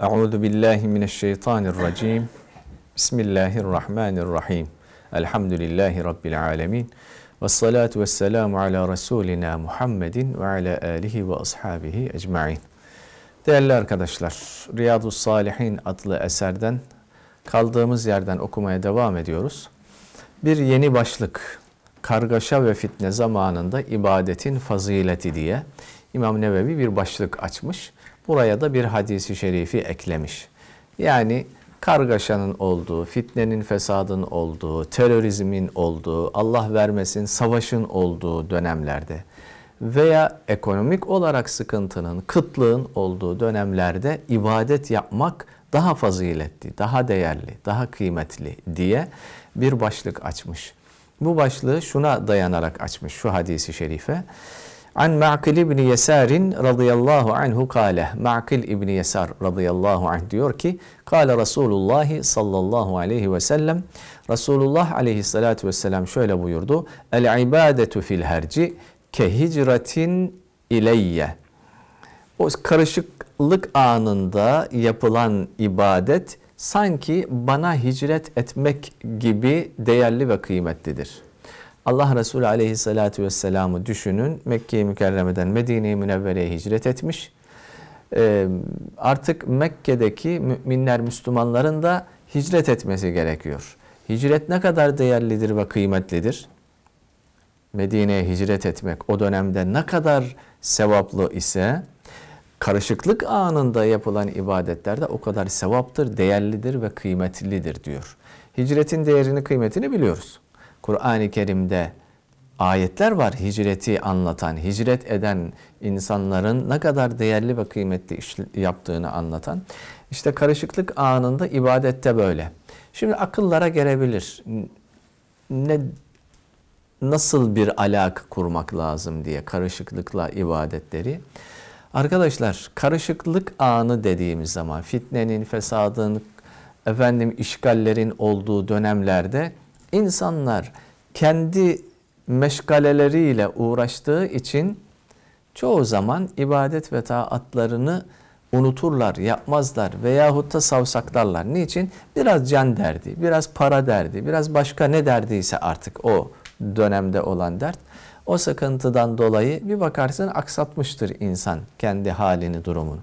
Euzu billahi mineşşeytanirracim. Bismillahirrahmanirrahim. Elhamdülillahi rabbil alamin. Ve salatu ve selamu ala Resulina Muhammedin ve ala alihi ve ashabihi ecmain. Değerli arkadaşlar, Riyadu Salihin adlı eserden kaldığımız yerden okumaya devam ediyoruz. Bir yeni başlık, kargaşa ve fitne zamanında ibadetin fazileti diye İmam Nevevi bir başlık açmış. Buraya da bir hadisi şerifi eklemiş. Yani kargaşanın olduğu, fitnenin, fesadın olduğu, terörizmin olduğu, Allah vermesin savaşın olduğu dönemlerde veya ekonomik olarak sıkıntının, kıtlığın olduğu dönemlerde ibadet yapmak daha faziletli, daha değerli, daha kıymetli diye bir başlık açmış. Bu başlığı şuna dayanarak açmış şu hadisi şerife. An Ma'kil İbni Yesar'in radıyallahu anhu kale. Ma'kil İbni Yesar radıyallahu anh diyor ki Kale Resulullah sallallahu aleyhi ve sellem Resulullah aleyhissalatu vesselam şöyle buyurdu. El ibadetu fil herci ke hicratin ileyye. O karışıklık anında yapılan ibadet sanki bana hicret etmek gibi değerli ve kıymetlidir.'' Allah Resulü aleyhissalatü vesselam'ı düşünün. Mekkeyi Mükerreme'den Medine-i Münevvere'ye hicret etmiş. Ee, artık Mekke'deki müminler, Müslümanların da hicret etmesi gerekiyor. Hicret ne kadar değerlidir ve kıymetlidir? Medine'ye hicret etmek o dönemde ne kadar sevaplı ise karışıklık anında yapılan ibadetler de o kadar sevaptır, değerlidir ve kıymetlidir diyor. Hicretin değerini, kıymetini biliyoruz. Kur'an-ı Kerim'de ayetler var hicreti anlatan, hicret eden insanların ne kadar değerli ve kıymetli iş yaptığını anlatan. İşte karışıklık anında ibadette böyle. Şimdi akıllara gelebilir. Ne nasıl bir alak kurmak lazım diye karışıklıkla ibadetleri. Arkadaşlar karışıklık anı dediğimiz zaman fitnenin, fesadın, efendim işgallerin olduğu dönemlerde insanlar kendi meşgaleleriyle uğraştığı için çoğu zaman ibadet ve taatlarını unuturlar, yapmazlar veyahut da savsaklarlar. Niçin? Biraz can derdi, biraz para derdi, biraz başka ne derdiyse artık o dönemde olan dert. O sıkıntıdan dolayı bir bakarsın aksatmıştır insan kendi halini, durumunu.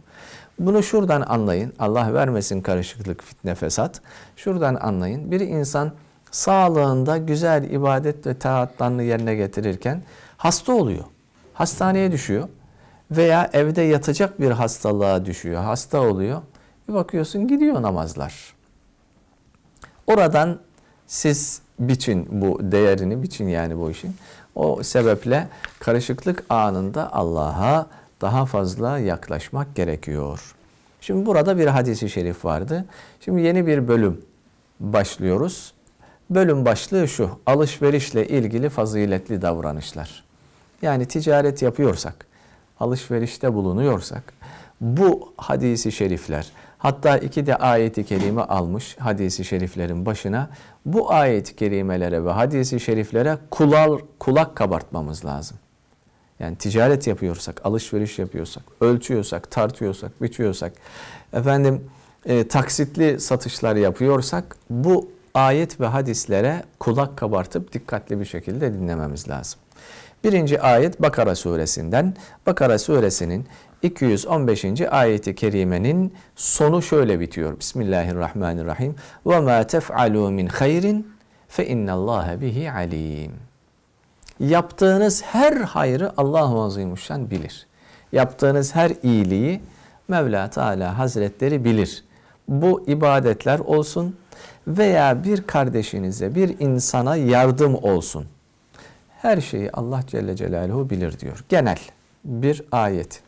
Bunu şuradan anlayın. Allah vermesin karışıklık, fitne, fesat. Şuradan anlayın. Bir insan sağlığında güzel ibadet ve taatlarını yerine getirirken hasta oluyor. Hastaneye düşüyor veya evde yatacak bir hastalığa düşüyor, hasta oluyor. Bir bakıyorsun gidiyor namazlar. Oradan siz biçin bu değerini, biçin yani bu işin. O sebeple karışıklık anında Allah'a daha fazla yaklaşmak gerekiyor. Şimdi burada bir hadisi şerif vardı. Şimdi yeni bir bölüm başlıyoruz. Bölüm başlığı şu. Alışverişle ilgili faziletli davranışlar. Yani ticaret yapıyorsak, alışverişte bulunuyorsak bu hadisi şerifler hatta iki de ayeti kerime almış hadisi şeriflerin başına bu ayet kerimelere ve hadisi şeriflere kulak, kulak kabartmamız lazım. Yani ticaret yapıyorsak, alışveriş yapıyorsak, ölçüyorsak, tartıyorsak, biçiyorsak, efendim e, taksitli satışlar yapıyorsak bu ayet ve hadislere kulak kabartıp dikkatli bir şekilde dinlememiz lazım. Birinci ayet Bakara suresinden. Bakara suresinin 215. ayeti kerimenin sonu şöyle bitiyor. Bismillahirrahmanirrahim. Ve ma tef'alu min hayrin fe innallaha bihi alim. Yaptığınız her hayrı Allahu azimuşşan bilir. Yaptığınız her iyiliği Mevla Teala Hazretleri bilir. Bu ibadetler olsun, veya bir kardeşinize, bir insana yardım olsun. Her şeyi Allah Celle Celaluhu bilir diyor. Genel bir ayet.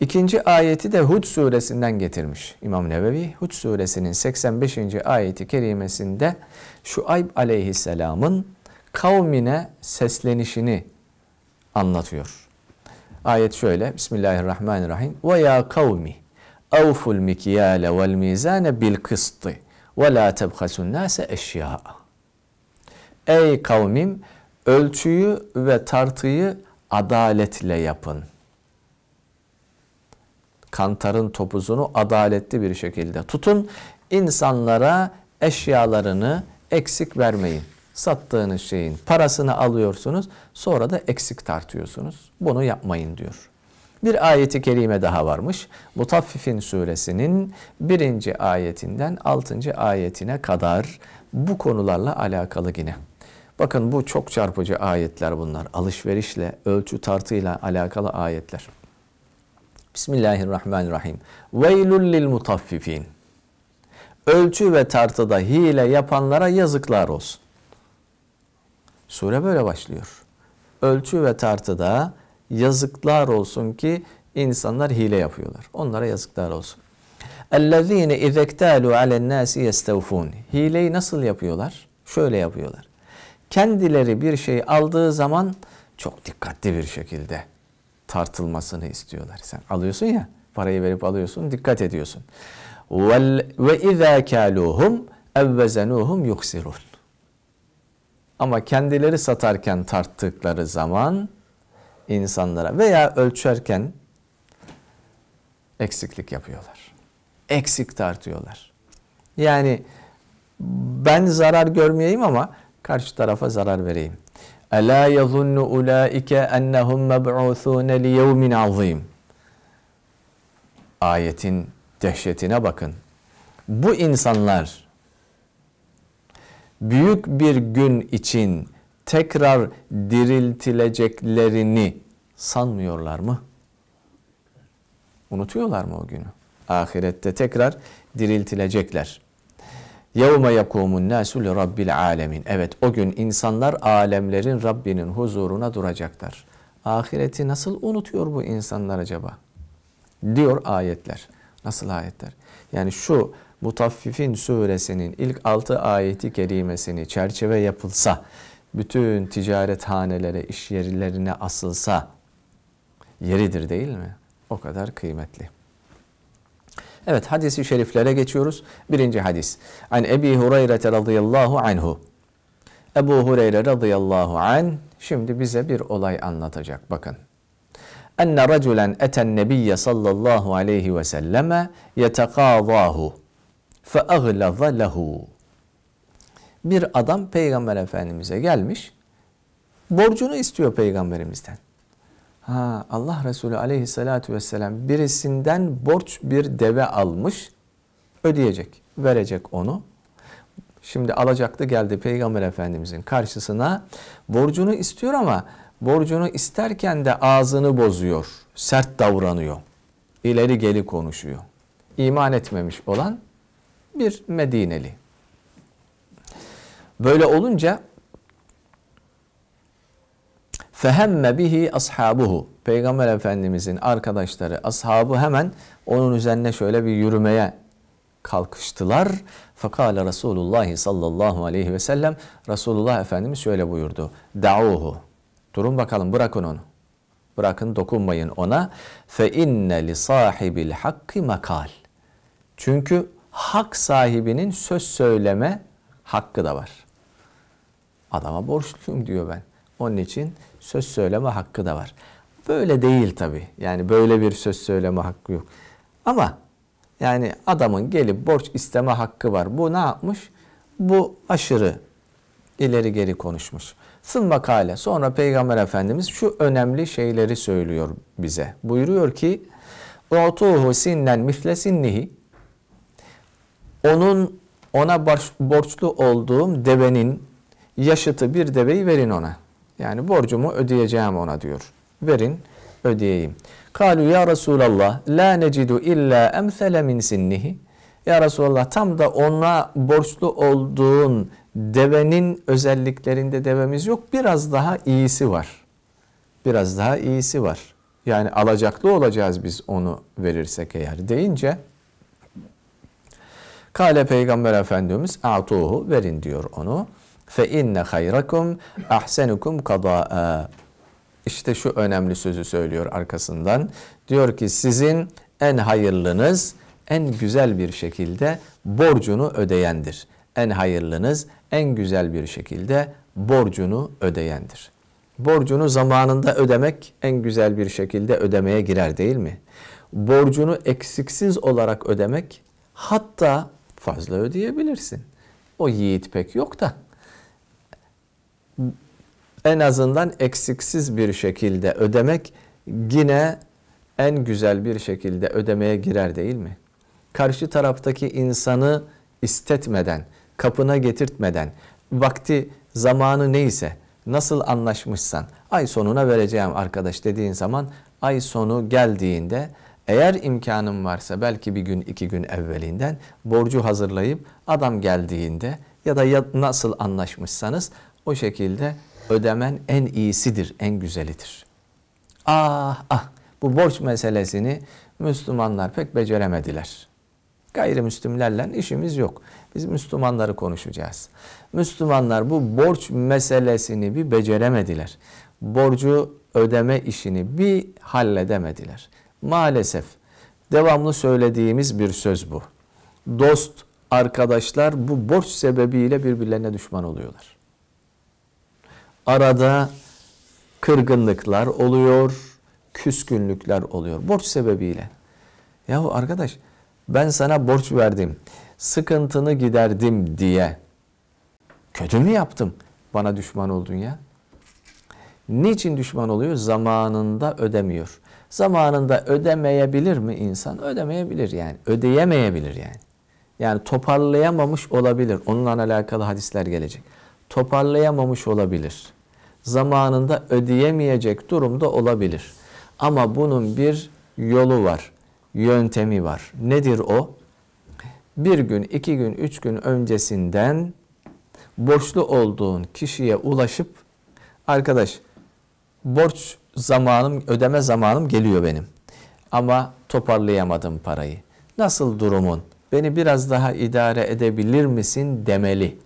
İkinci ayeti de Hud suresinden getirmiş İmam Nevevi. Hud suresinin 85. ayeti kerimesinde Şuayb aleyhisselamın kavmine seslenişini anlatıyor. Ayet şöyle Bismillahirrahmanirrahim. Ve ya kavmi evful mikyale vel mizane bil kıstı. Ve la tebhasun nase eşya. Ey kavmim ölçüyü ve tartıyı adaletle yapın. Kantarın topuzunu adaletli bir şekilde tutun. İnsanlara eşyalarını eksik vermeyin. Sattığınız şeyin parasını alıyorsunuz sonra da eksik tartıyorsunuz. Bunu yapmayın diyor bir ayeti kerime daha varmış. Mutaffifin suresinin birinci ayetinden altıncı ayetine kadar bu konularla alakalı yine. Bakın bu çok çarpıcı ayetler bunlar. Alışverişle, ölçü tartıyla alakalı ayetler. Bismillahirrahmanirrahim. Veylül lil mutaffifin. Ölçü ve tartıda hile yapanlara yazıklar olsun. Sure böyle başlıyor. Ölçü ve tartıda yazıklar olsun ki insanlar hile yapıyorlar. Onlara yazıklar olsun. اَلَّذ۪ينَ اِذَا اَكْتَالُوا عَلَى النَّاسِ يَسْتَوْفُونَ Hileyi nasıl yapıyorlar? Şöyle yapıyorlar. Kendileri bir şey aldığı zaman çok dikkatli bir şekilde tartılmasını istiyorlar. Sen alıyorsun ya, parayı verip alıyorsun, dikkat ediyorsun. Ve izâ kâluhum evvezenuhum yuksirun. Ama kendileri satarken tarttıkları zaman insanlara veya ölçerken eksiklik yapıyorlar. Eksik tartıyorlar. Yani ben zarar görmeyeyim ama karşı tarafa zarar vereyim. Ela yazunnu ulaike ennehum meb'usun li yevmin azim. Ayetin dehşetine bakın. Bu insanlar büyük bir gün için tekrar diriltileceklerini sanmıyorlar mı? Unutuyorlar mı o günü? Ahirette tekrar diriltilecekler. يَوْمَ يَقُومُ النَّاسُ Rabbil alemin. Evet o gün insanlar alemlerin Rabbinin huzuruna duracaklar. Ahireti nasıl unutuyor bu insanlar acaba? Diyor ayetler. Nasıl ayetler? Yani şu Mutaffifin suresinin ilk altı ayeti kerimesini çerçeve yapılsa bütün ticaret hanelere, iş yerlerine asılsa yeridir değil mi? O kadar kıymetli. Evet hadisi şeriflere geçiyoruz. Birinci hadis. An Ebi Hureyre radıyallahu anhu. Ebu Hureyre radıyallahu an şimdi bize bir olay anlatacak. Bakın. Enne raculen eten nebiyye sallallahu aleyhi ve selleme yetekâvâhu feaglaza lehu bir adam Peygamber Efendimiz'e gelmiş. Borcunu istiyor Peygamberimizden. Ha, Allah Resulü aleyhissalatü vesselam birisinden borç bir deve almış. Ödeyecek, verecek onu. Şimdi alacaktı geldi Peygamber Efendimizin karşısına. Borcunu istiyor ama borcunu isterken de ağzını bozuyor. Sert davranıyor. İleri geri konuşuyor. İman etmemiş olan bir Medineli. Böyle olunca fehemme bihi ashabuhu. Peygamber Efendimizin arkadaşları, ashabı hemen onun üzerine şöyle bir yürümeye kalkıştılar. Fakale Resulullah sallallahu aleyhi ve sellem Resulullah Efendimiz şöyle buyurdu. Da'uhu. Durun bakalım bırakın onu. Bırakın dokunmayın ona. Fe inne li sahibil hakki makal. Çünkü hak sahibinin söz söyleme hakkı da var. Adama borçluyum diyor ben. Onun için söz söyleme hakkı da var. Böyle değil tabi. Yani böyle bir söz söyleme hakkı yok. Ama yani adamın gelip borç isteme hakkı var. Bu ne yapmış? Bu aşırı ileri geri konuşmuş. Sın makale. Sonra Peygamber Efendimiz şu önemli şeyleri söylüyor bize. Buyuruyor ki U'tuhu sinnen misle sinnihi Onun ona borçlu olduğum devenin yaşıtı bir deveyi verin ona. Yani borcumu ödeyeceğim ona diyor. Verin ödeyeyim. Kalu ya Resulallah la necidu illa emsele min sinnihi. Ya Resulallah tam da ona borçlu olduğun devenin özelliklerinde devemiz yok. Biraz daha iyisi var. Biraz daha iyisi var. Yani alacaklı olacağız biz onu verirsek eğer deyince Kale Peygamber Efendimiz atuhu verin diyor onu. Fe inne hayrakum ahsenukum kadaa. İşte şu önemli sözü söylüyor arkasından. Diyor ki sizin en hayırlınız en güzel bir şekilde borcunu ödeyendir. En hayırlınız en güzel bir şekilde borcunu ödeyendir. Borcunu zamanında ödemek en güzel bir şekilde ödemeye girer değil mi? Borcunu eksiksiz olarak ödemek hatta fazla ödeyebilirsin. O yiğit pek yok da en azından eksiksiz bir şekilde ödemek yine en güzel bir şekilde ödemeye girer değil mi? Karşı taraftaki insanı istetmeden, kapına getirtmeden, vakti, zamanı neyse, nasıl anlaşmışsan, ay sonuna vereceğim arkadaş dediğin zaman ay sonu geldiğinde eğer imkanım varsa belki bir gün iki gün evvelinden borcu hazırlayıp adam geldiğinde ya da nasıl anlaşmışsanız o şekilde ödemen en iyisidir, en güzelidir. Ah ah bu borç meselesini Müslümanlar pek beceremediler. Gayrimüslimlerle işimiz yok. Biz Müslümanları konuşacağız. Müslümanlar bu borç meselesini bir beceremediler. Borcu ödeme işini bir halledemediler. Maalesef devamlı söylediğimiz bir söz bu. Dost, arkadaşlar bu borç sebebiyle birbirlerine düşman oluyorlar. Arada kırgınlıklar oluyor, küskünlükler oluyor. Borç sebebiyle. Yahu arkadaş ben sana borç verdim, sıkıntını giderdim diye kötü mü yaptım? Bana düşman oldun ya. Niçin düşman oluyor? Zamanında ödemiyor. Zamanında ödemeyebilir mi insan? Ödemeyebilir yani. Ödeyemeyebilir yani. Yani toparlayamamış olabilir. Onunla alakalı hadisler gelecek toparlayamamış olabilir. Zamanında ödeyemeyecek durumda olabilir. Ama bunun bir yolu var, yöntemi var. Nedir o? Bir gün, iki gün, üç gün öncesinden borçlu olduğun kişiye ulaşıp arkadaş borç zamanım, ödeme zamanım geliyor benim. Ama toparlayamadım parayı. Nasıl durumun? Beni biraz daha idare edebilir misin demeli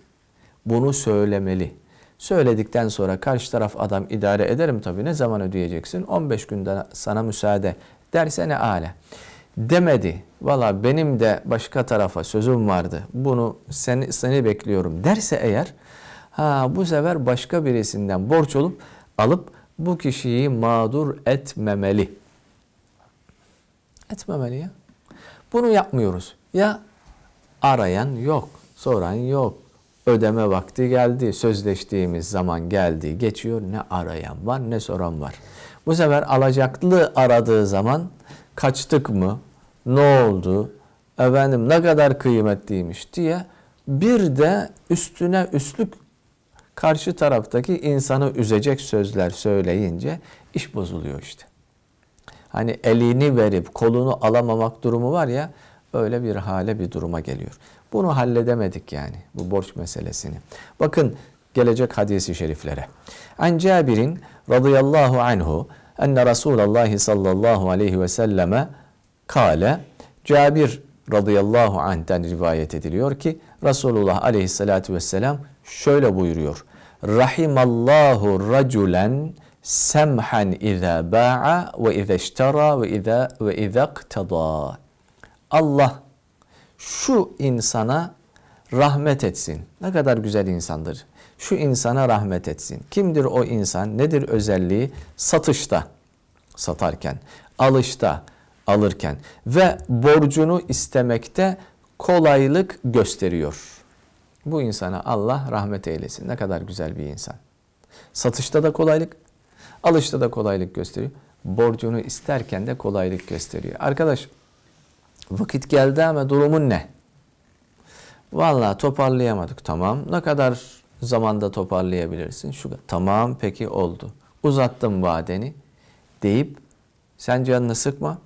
bunu söylemeli. Söyledikten sonra karşı taraf adam idare ederim tabii ne zaman ödeyeceksin? 15 günde sana müsaade derse ne âle. Demedi. Valla benim de başka tarafa sözüm vardı. Bunu seni, seni bekliyorum derse eğer ha bu sefer başka birisinden borç olup alıp bu kişiyi mağdur etmemeli. Etmemeli ya. Bunu yapmıyoruz. Ya arayan yok, soran yok, ödeme vakti geldi, sözleştiğimiz zaman geldi, geçiyor. Ne arayan var ne soran var. Bu sefer alacaklı aradığı zaman kaçtık mı, ne oldu, efendim ne kadar kıymetliymiş diye bir de üstüne üstlük karşı taraftaki insanı üzecek sözler söyleyince iş bozuluyor işte. Hani elini verip kolunu alamamak durumu var ya öyle bir hale bir duruma geliyor. Bunu halledemedik yani bu borç meselesini. Bakın gelecek hadisi şeriflere. An Cabir'in radıyallahu anhu enne Resulallah sallallahu aleyhi ve selleme kale Cabir radıyallahu anh'ten rivayet ediliyor ki Resulullah aleyhissalatu vesselam şöyle buyuruyor. Rahimallahu raculen semhan izâ ba'a ve izâ iştara ve izâ ve izâ Allah şu insana rahmet etsin. Ne kadar güzel insandır. Şu insana rahmet etsin. Kimdir o insan? Nedir özelliği? Satışta, satarken, alışta, alırken ve borcunu istemekte kolaylık gösteriyor. Bu insana Allah rahmet eylesin. Ne kadar güzel bir insan. Satışta da kolaylık, alışta da kolaylık gösteriyor. Borcunu isterken de kolaylık gösteriyor. Arkadaş Vakit geldi ama durumun ne? Vallahi toparlayamadık tamam. Ne kadar zamanda toparlayabilirsin? Şu tamam peki oldu. Uzattım vadeni deyip sen canını sıkma.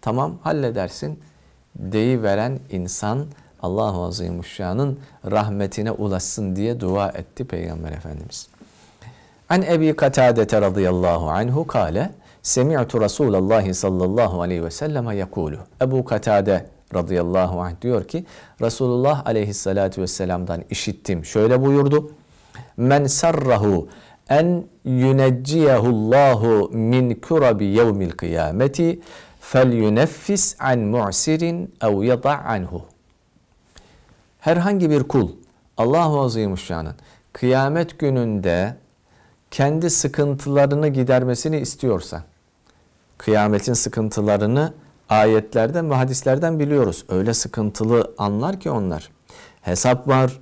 Tamam halledersin Deyi veren insan Allah-u Azimuşşan'ın rahmetine ulaşsın diye dua etti Peygamber Efendimiz. An Ebi Katadete radıyallahu anhu kale Semi'tu Resulallah sallallahu aleyhi ve selleme yakulu. Ebu Katade radıyallahu anh diyor ki Resulullah aleyhissalatu vesselam'dan işittim. Şöyle buyurdu. Men sarrahu en Allahu min kurabi yevmil kıyameti fel yuneffis an mu'sirin ev yada' anhu. Herhangi bir kul Allahu Azimuşşan'ın kıyamet gününde kendi sıkıntılarını gidermesini istiyorsa kıyametin sıkıntılarını ayetlerden ve hadislerden biliyoruz. Öyle sıkıntılı anlar ki onlar. Hesap var,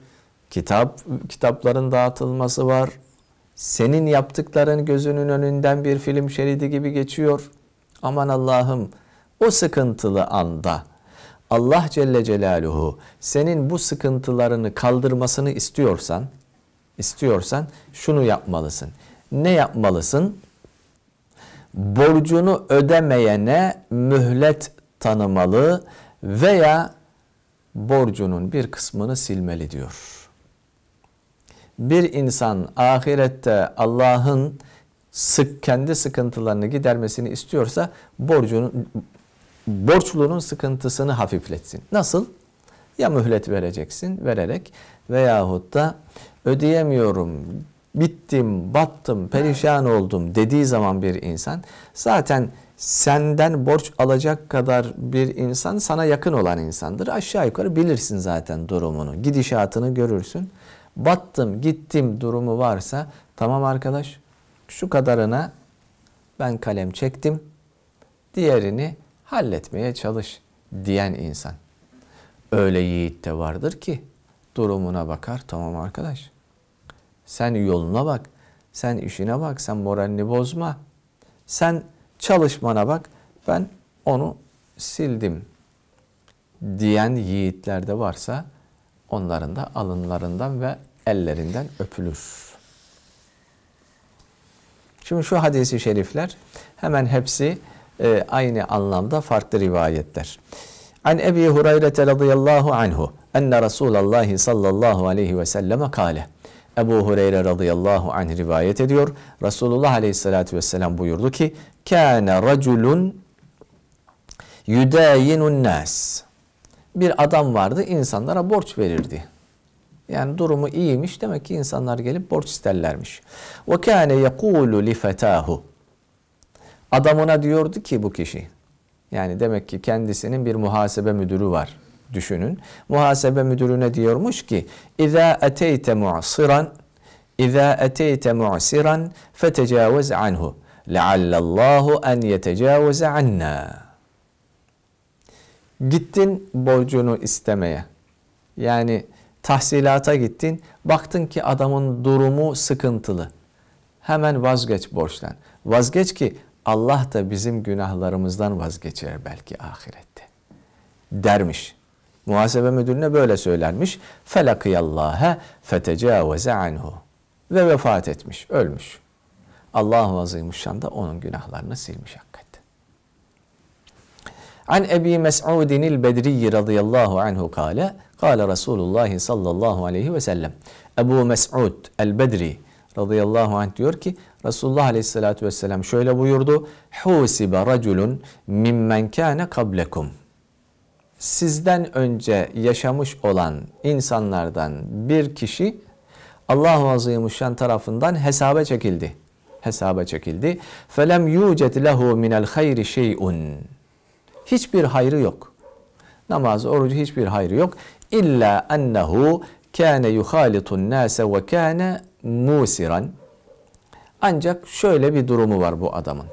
kitap kitapların dağıtılması var. Senin yaptıkların gözünün önünden bir film şeridi gibi geçiyor. Aman Allah'ım o sıkıntılı anda Allah Celle Celaluhu senin bu sıkıntılarını kaldırmasını istiyorsan istiyorsan şunu yapmalısın. Ne yapmalısın? borcunu ödemeyene mühlet tanımalı veya borcunun bir kısmını silmeli diyor. Bir insan ahirette Allah'ın sık kendi sıkıntılarını gidermesini istiyorsa borcunun borçlunun sıkıntısını hafifletsin. Nasıl? Ya mühlet vereceksin vererek veyahut da ödeyemiyorum bittim, battım, perişan oldum dediği zaman bir insan zaten senden borç alacak kadar bir insan sana yakın olan insandır. Aşağı yukarı bilirsin zaten durumunu, gidişatını görürsün. Battım, gittim durumu varsa tamam arkadaş şu kadarına ben kalem çektim. Diğerini halletmeye çalış diyen insan. Öyle yiğit de vardır ki durumuna bakar tamam arkadaş sen yoluna bak. Sen işine bak. Sen moralini bozma. Sen çalışmana bak. Ben onu sildim diyen yiğitler de varsa onların da alınlarından ve ellerinden öpülür. Şimdi şu hadisi şerifler hemen hepsi e, aynı anlamda farklı rivayetler. An Ebi Hureyre radıyallahu anhu enne Resulallah sallallahu aleyhi ve selleme kâle. Ebu Hureyre radıyallahu anh rivayet ediyor. Resulullah aleyhissalatü vesselam buyurdu ki Kâne raculun yudâyinun nâs Bir adam vardı insanlara borç verirdi. Yani durumu iyiymiş demek ki insanlar gelip borç isterlermiş. Ve kâne yekûlu li fetâhu Adamına diyordu ki bu kişi yani demek ki kendisinin bir muhasebe müdürü var düşünün. Muhasebe müdürüne diyormuş ki اِذَا اَتَيْتَ مُعْصِرًا اِذَا اَتَيْتَ مُعْصِرًا فَتَجَاوَزْ عَنْهُ لَعَلَّ اللّٰهُ an يَتَجَاوَزَ عَنَّا Gittin borcunu istemeye. Yani tahsilata gittin. Baktın ki adamın durumu sıkıntılı. Hemen vazgeç borçtan. Vazgeç ki Allah da bizim günahlarımızdan vazgeçer belki ahirette. Dermiş. Muhasebe müdürüne böyle söylenmiş. Felakiyallâhe fetecâveze anhu. Ve vefat etmiş, ölmüş. Allahu Azimuşşan da onun günahlarını silmiş hakikaten. An Ebi Mes'udin el-Bedri radıyallahu anhu kâle, kâle Resulullah sallallahu aleyhi ve sellem. Ebu Mes'ud el-Bedri radıyallahu anh diyor ki Resulullah aleyhissalatu vesselam şöyle buyurdu. Husibe raculun mimmen kâne kablekum sizden önce yaşamış olan insanlardan bir kişi Allahu Azimuşşan tarafından hesaba çekildi. Hesaba çekildi. Felem yucet lehu minel hayri şey'un. Hiçbir hayrı yok. Namaz, orucu hiçbir hayrı yok. İlla ennehu kâne yuhalitun nâse ve kâne musiran. Ancak şöyle bir durumu var bu adamın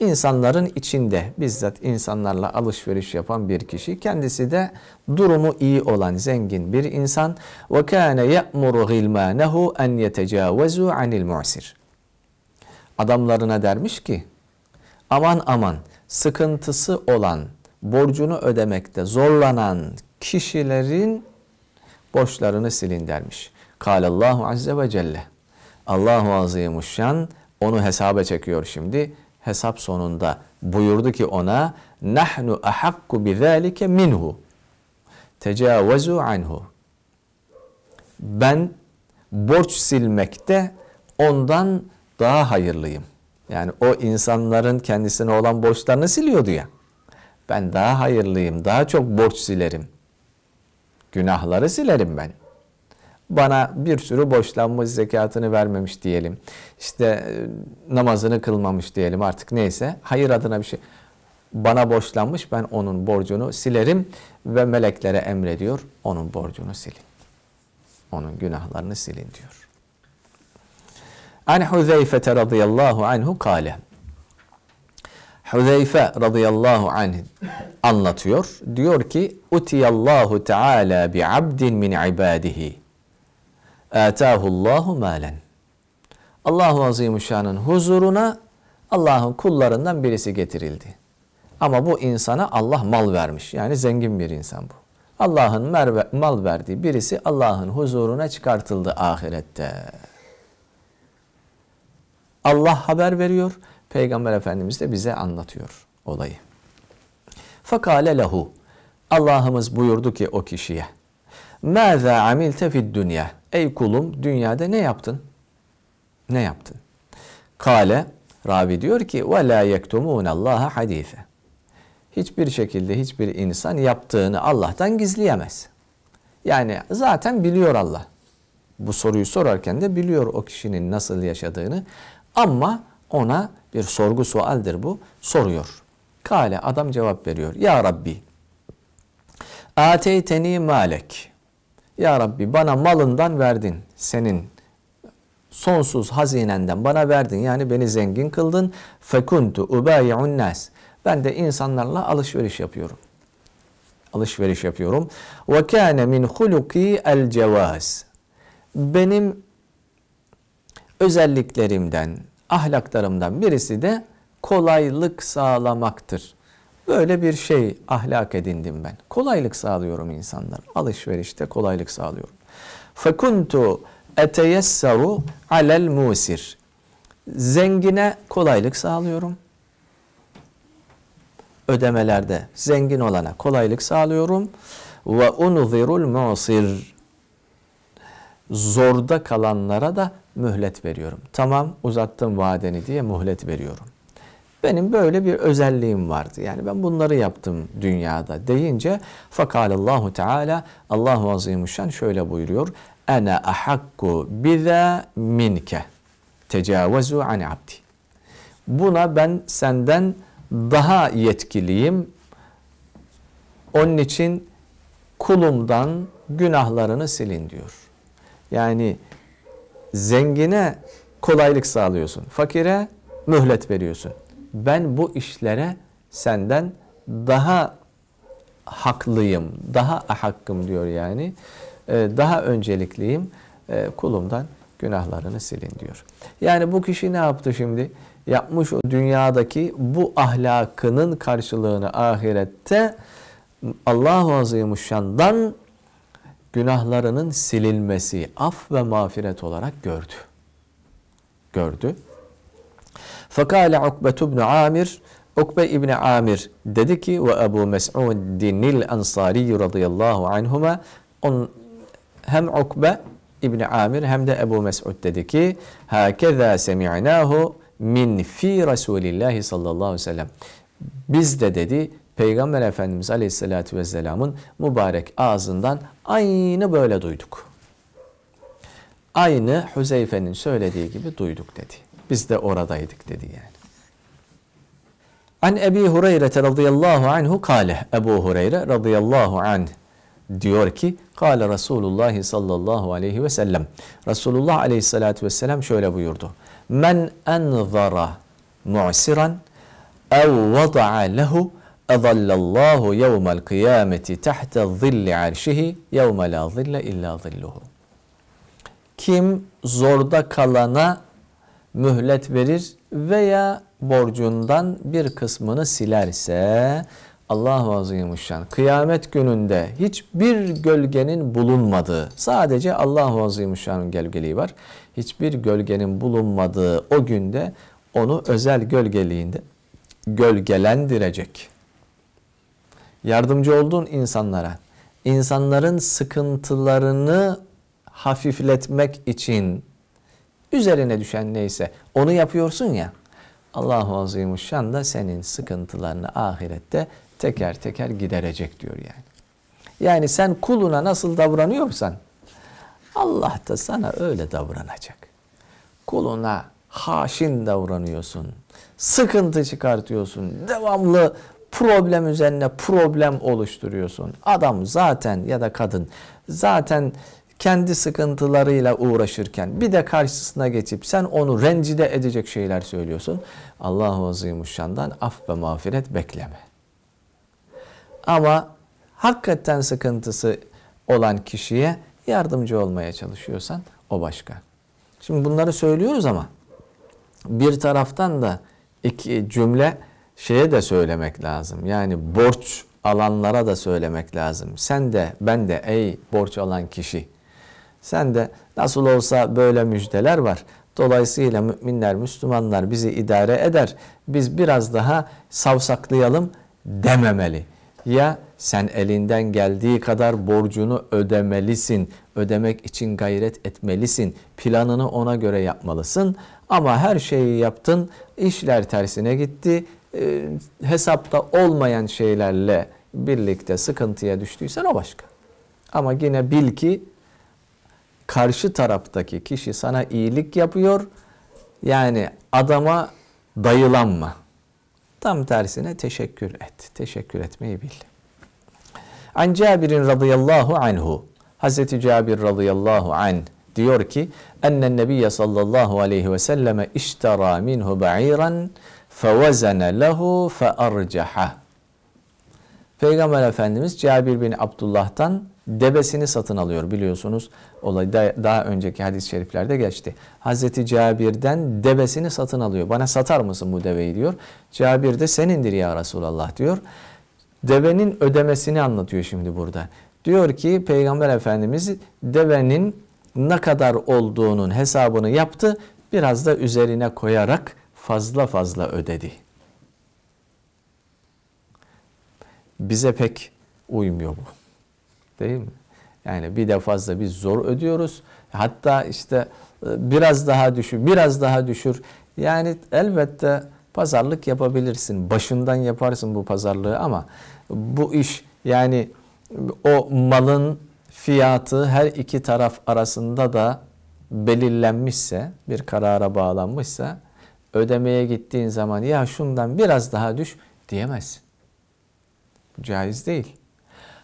insanların içinde bizzat insanlarla alışveriş yapan bir kişi. Kendisi de durumu iyi olan zengin bir insan. Ve kana ya'muru gilmanehu en yetecavazu anil mu'sir. Adamlarına dermiş ki aman aman sıkıntısı olan, borcunu ödemekte zorlanan kişilerin borçlarını silin dermiş. Kalallahu azze ve celle. Allahu azimuşşan onu hesaba çekiyor şimdi hesap sonunda buyurdu ki ona nahnu ahakku bizalike minhu tecavvezu anhu ben borç silmekte ondan daha hayırlıyım. Yani o insanların kendisine olan borçlarını siliyordu ya. Ben daha hayırlıyım, daha çok borç silerim. Günahları silerim ben.'' bana bir sürü boşlanmış zekatını vermemiş diyelim. İşte e, namazını kılmamış diyelim artık neyse. Hayır adına bir şey. Bana boşlanmış ben onun borcunu silerim ve meleklere emrediyor onun borcunu silin. Onun günahlarını silin diyor. An Huzeyfe radıyallahu anhu kale. Huzeyfe radıyallahu anh anlatıyor. Diyor ki Utiyallahu Teala bi abdin min ibadihi. Allahu malen. Allahu Azimuşşan'ın huzuruna Allah'ın kullarından birisi getirildi. Ama bu insana Allah mal vermiş. Yani zengin bir insan bu. Allah'ın mal verdiği birisi Allah'ın huzuruna çıkartıldı ahirette. Allah haber veriyor. Peygamber Efendimiz de bize anlatıyor olayı. Fakale lehu. Allah'ımız buyurdu ki o kişiye. Mâzâ amilte fid dünya. Ey kulum dünyada ne yaptın? Ne yaptın? Kale Rabi diyor ki ve la yektumun Allah'a hadife. Hiçbir şekilde hiçbir insan yaptığını Allah'tan gizleyemez. Yani zaten biliyor Allah. Bu soruyu sorarken de biliyor o kişinin nasıl yaşadığını ama ona bir sorgu sualdir bu. Soruyor. Kale adam cevap veriyor. Ya Rabbi. Ateyteni malek. Ya Rabbi bana malından verdin senin sonsuz hazinenden bana verdin yani beni zengin kıldın. Fekuntu ubayi'un nas. Ben de insanlarla alışveriş yapıyorum. Alışveriş yapıyorum. Ve kana min huluki el cevaz. Benim özelliklerimden, ahlaklarımdan birisi de kolaylık sağlamaktır. Böyle bir şey ahlak edindim ben. Kolaylık sağlıyorum insanlar. Alışverişte kolaylık sağlıyorum. Fakuntu eteyessaru alel musir. Zengine kolaylık sağlıyorum. Ödemelerde zengin olana kolaylık sağlıyorum. Ve unzirul musir. Zorda kalanlara da mühlet veriyorum. Tamam uzattım vadeni diye mühlet veriyorum. Benim böyle bir özelliğim vardı. Yani ben bunları yaptım dünyada deyince fakalallahu teala Allahu azimuşşan şöyle buyuruyor. Ene ahakku biza minke tecavezu an abdi. Buna ben senden daha yetkiliyim. Onun için kulumdan günahlarını silin diyor. Yani zengine kolaylık sağlıyorsun. Fakire mühlet veriyorsun ben bu işlere senden daha haklıyım, daha hakkım diyor yani. Ee, daha öncelikliyim. Ee, kulumdan günahlarını silin diyor. Yani bu kişi ne yaptı şimdi? Yapmış o dünyadaki bu ahlakının karşılığını ahirette Allahu Azimuşşan'dan günahlarının silinmesi, af ve mağfiret olarak gördü. Gördü. Fakale Ukbe ibn Amir Ukbe ibn Amir dedi ki ve Ebu Mes'udinil Ansari radıyallahu anhuma on, hem Ukbe İbn Amir hem de Ebu Mes'ud dedi ki hakeza semi'nahu min fi Resulillahi sallallahu aleyhi ve sellem. Biz de dedi Peygamber Efendimiz Aleyhisselatü Vesselam'ın mübarek ağzından aynı böyle duyduk. Aynı Hüzeyfe'nin söylediği gibi duyduk dedi. Biz de oradaydık dedi yani. An Ebi Hureyre radıyallahu anhu kale. Ebu Hureyre radıyallahu anh diyor ki kale Resulullah sallallahu aleyhi ve sellem. Resulullah aleyhissalatu vesselam şöyle buyurdu. Men enzara mu'siran ev vada'a lehu ezallallahu yevmel kıyameti tahta zilli arşihi yevme la zille illa zilluhu. Kim zorda kalana mühlet verir veya borcundan bir kısmını silerse Allah Azimuşşan kıyamet gününde hiçbir gölgenin bulunmadığı sadece Allah Azimuşşan'ın gölgeliği var. Hiçbir gölgenin bulunmadığı o günde onu özel gölgeliğinde gölgelendirecek. Yardımcı olduğun insanlara, insanların sıkıntılarını hafifletmek için Üzerine düşen neyse onu yapıyorsun ya. Allahu Azimuşşan da senin sıkıntılarını ahirette teker teker giderecek diyor yani. Yani sen kuluna nasıl davranıyorsan Allah da sana öyle davranacak. Kuluna haşin davranıyorsun. Sıkıntı çıkartıyorsun. Devamlı problem üzerine problem oluşturuyorsun. Adam zaten ya da kadın zaten kendi sıkıntılarıyla uğraşırken bir de karşısına geçip sen onu rencide edecek şeyler söylüyorsun. Allahu Azimuşşan'dan af ve mağfiret bekleme. Ama hakikaten sıkıntısı olan kişiye yardımcı olmaya çalışıyorsan o başka. Şimdi bunları söylüyoruz ama bir taraftan da iki cümle şeye de söylemek lazım. Yani borç alanlara da söylemek lazım. Sen de ben de ey borç alan kişi sen de nasıl olsa böyle müjdeler var. Dolayısıyla müminler, Müslümanlar bizi idare eder. Biz biraz daha savsaklayalım dememeli. Ya sen elinden geldiği kadar borcunu ödemelisin. Ödemek için gayret etmelisin. Planını ona göre yapmalısın. Ama her şeyi yaptın, işler tersine gitti. E, hesapta olmayan şeylerle birlikte sıkıntıya düştüysen o başka. Ama yine bil ki karşı taraftaki kişi sana iyilik yapıyor. Yani adama dayılanma. Tam tersine teşekkür et. Teşekkür etmeyi bil. An Cabir'in radıyallahu anhu. Hazreti Cabir radıyallahu an diyor ki enne nebiye sallallahu aleyhi ve selleme iştara minhu ba'iran fevazene lehu fearcaha. Peygamber Efendimiz Cabir bin Abdullah'tan debesini satın alıyor biliyorsunuz. Olay daha önceki hadis-i şeriflerde geçti. Hazreti Cabir'den debesini satın alıyor. Bana satar mısın bu deveyi diyor. Cabir de senindir ya Resulallah diyor. Devenin ödemesini anlatıyor şimdi burada. Diyor ki Peygamber Efendimiz devenin ne kadar olduğunun hesabını yaptı. Biraz da üzerine koyarak fazla fazla ödedi. bize pek uymuyor bu. Değil mi? Yani bir de fazla bir zor ödüyoruz. Hatta işte e, biraz daha düşür, biraz daha düşür. Yani elbette pazarlık yapabilirsin. Başından yaparsın bu pazarlığı ama bu iş yani o malın fiyatı her iki taraf arasında da belirlenmişse, bir karara bağlanmışsa ödemeye gittiğin zaman ya şundan biraz daha düş diyemezsin. Caiz değil.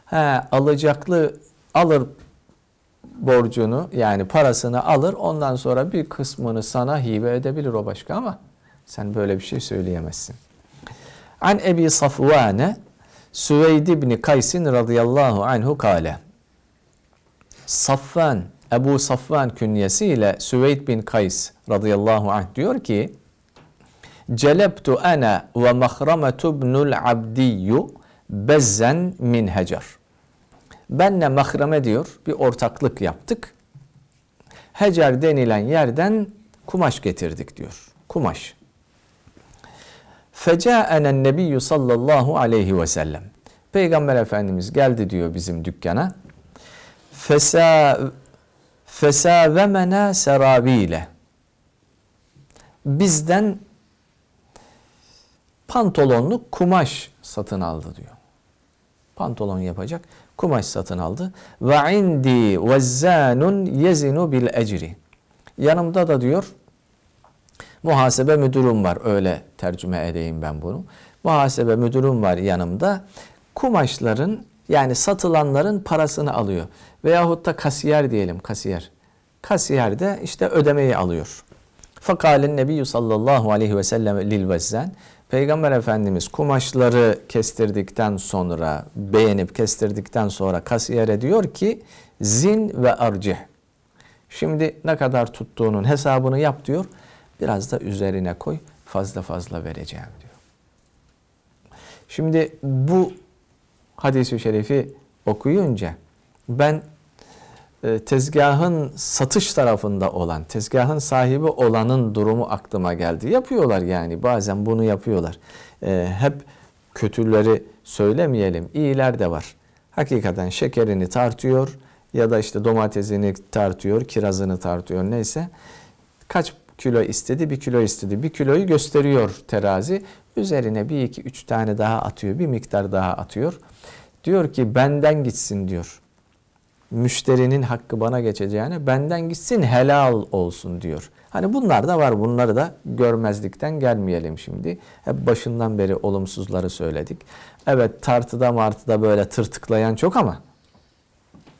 He, alacaklı alır borcunu yani parasını alır ondan sonra bir kısmını sana hibe edebilir o başka ama sen böyle bir şey söyleyemezsin. An Ebi Safvane Süveyd ibn Kaysin radıyallahu anhu kale. Safvan, Ebu Safvan künyesiyle Süveyd bin Kays radıyallahu anh diyor ki Celebtu ana ve mahrametu ibnul abdiyyu bezzen min hecer. Benle mahreme diyor bir ortaklık yaptık. Hecer denilen yerden kumaş getirdik diyor. Kumaş. Feca'enen nebiyyü sallallahu aleyhi ve sellem. Peygamber Efendimiz geldi diyor bizim dükkana. Fesa fesavemena serabiyle. Bizden pantolonlu kumaş satın aldı diyor pantolon yapacak kumaş satın aldı. Ve indi vezzanun yezinu bil ecri. Yanımda da diyor muhasebe müdürüm var öyle tercüme edeyim ben bunu. Muhasebe müdürüm var yanımda. Kumaşların yani satılanların parasını alıyor. Veyahut da kasiyer diyelim kasiyer. Kasiyer de işte ödemeyi alıyor. Fakalin Nebiyyü sallallahu aleyhi ve sellem lil vezzan. Peygamber Efendimiz kumaşları kestirdikten sonra beğenip kestirdikten sonra kasiyere diyor ki zin ve arcih. Şimdi ne kadar tuttuğunun hesabını yap diyor. Biraz da üzerine koy fazla fazla vereceğim diyor. Şimdi bu hadisi şerifi okuyunca ben e, tezgahın satış tarafında olan, tezgahın sahibi olanın durumu aklıma geldi. Yapıyorlar yani bazen bunu yapıyorlar. E, hep kötüleri söylemeyelim, iyiler de var. Hakikaten şekerini tartıyor ya da işte domatesini tartıyor, kirazını tartıyor neyse. Kaç kilo istedi, bir kilo istedi. Bir kiloyu gösteriyor terazi. Üzerine bir iki üç tane daha atıyor, bir miktar daha atıyor. Diyor ki benden gitsin diyor müşterinin hakkı bana geçeceğine benden gitsin helal olsun diyor. Hani bunlar da var bunları da görmezlikten gelmeyelim şimdi. Hep başından beri olumsuzları söyledik. Evet tartıda martıda böyle tırtıklayan çok ama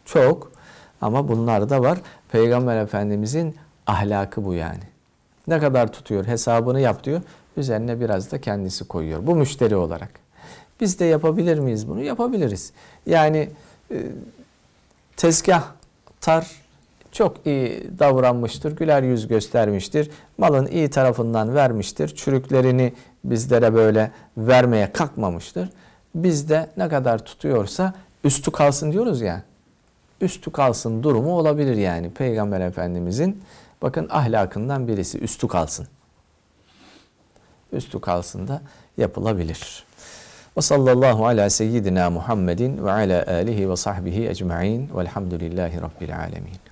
çok ama bunlar da var. Peygamber Efendimizin ahlakı bu yani. Ne kadar tutuyor hesabını yap diyor. Üzerine biraz da kendisi koyuyor bu müşteri olarak. Biz de yapabilir miyiz bunu? Yapabiliriz. Yani e, tar çok iyi davranmıştır, güler yüz göstermiştir. Malın iyi tarafından vermiştir. Çürüklerini bizlere böyle vermeye kalkmamıştır. Biz de ne kadar tutuyorsa üstü kalsın diyoruz ya. Üstü kalsın durumu olabilir yani. Peygamber Efendimizin bakın ahlakından birisi üstü kalsın. Üstü kalsın da yapılabilir. Ve sallallahu ala seyyidina Muhammedin ve ala alihi ve sahbihi ecma'in velhamdülillahi rabbil alemin.